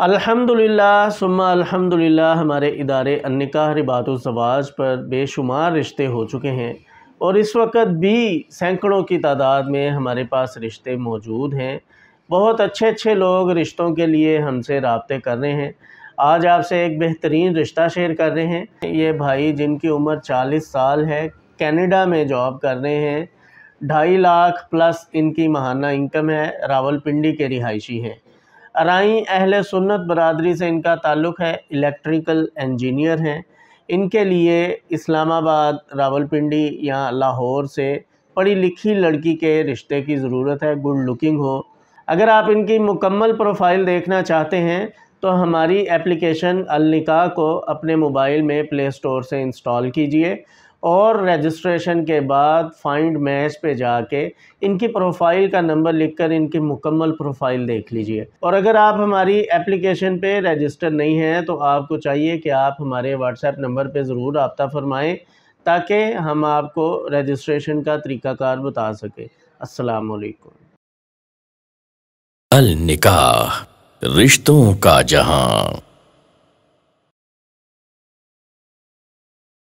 अल्हम्दुलिल्लाह सुम्मा अल्हम्दुलिल्लाह हमारे इदारे अन्निकाह रिबात जवाज पर बेशुमार रिश्ते हो चुके हैं और इस वक्त भी सैकड़ों की तादाद में हमारे पास रिश्ते मौजूद हैं बहुत अच्छे अच्छे लोग रिश्तों के लिए हमसे रबते कर रहे हैं आज आपसे एक बेहतरीन रिश्ता शेयर कर रहे हैं ये भाई जिनकी उम्र चालीस साल है कैनेडा में जॉब कर रहे हैं ढाई लाख प्लस इनकी महाना इनकम है रावलपिंडी के रिहायशी हैं अराई अहल सुन्नत बरदरी से इनका ताल्लुक़ है इलेक्ट्रिकल इंजीनियर हैं इनके लिए इस्लामाबाद रावलपिंडी या लाहौर से पढ़ी लिखी लड़की के रिश्ते की ज़रूरत है गुड लुकिंग हो अगर आप इनकी मुकम्मल प्रोफाइल देखना चाहते हैं तो हमारी एप्लीकेशन अलनिका को अपने मोबाइल में प्ले स्टोर से इंस्टॉल कीजिए और रजिस्ट्रेशन के बाद फाइंड मैच पे जाके इनकी प्रोफाइल का नंबर लिखकर इनकी मुकम्मल प्रोफाइल देख लीजिए और अगर आप हमारी एप्लीकेशन पे रजिस्टर नहीं हैं तो आपको चाहिए कि आप हमारे व्हाट्सएप नंबर पे ज़रूर रबता फरमाएं ताकि हम आपको रजिस्ट्रेशन का तरीक़ाकार बता सकें असलकुम अल रिश्तों का जहाँ